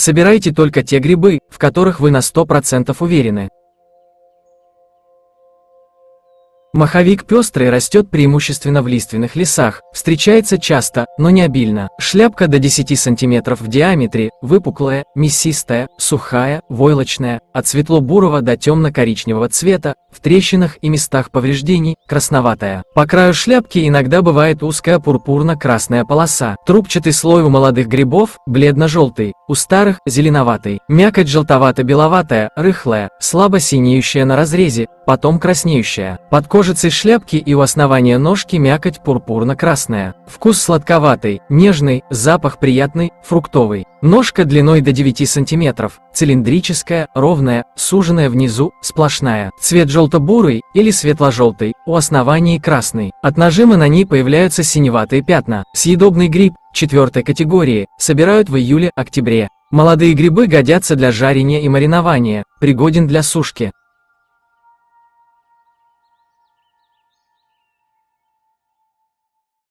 Собирайте только те грибы, в которых вы на 100% уверены. Маховик пестрый растет преимущественно в лиственных лесах, встречается часто, но не обильно. Шляпка до 10 см в диаметре, выпуклая, мясистая, сухая, войлочная, от светло-бурого до темно-коричневого цвета, в трещинах и местах повреждений, красноватая. По краю шляпки иногда бывает узкая пурпурно-красная полоса. Трубчатый слой у молодых грибов, бледно-желтый, у старых – зеленоватый. Мякоть желтовато-беловатая, рыхлая, слабо синеющая на разрезе, потом краснеющая. Под кожицей шляпки и у основания ножки мякоть пурпурно-красная. Вкус сладковатый, нежный, запах приятный, фруктовый. Ножка длиной до 9 см, цилиндрическая, ровная, суженная внизу, сплошная. Цвет желто-бурый или светло-желтый, у основания красный. От нажима на ней появляются синеватые пятна. Съедобный гриб четвертой категории собирают в июле-октябре. Молодые грибы годятся для жарения и маринования, пригоден для сушки.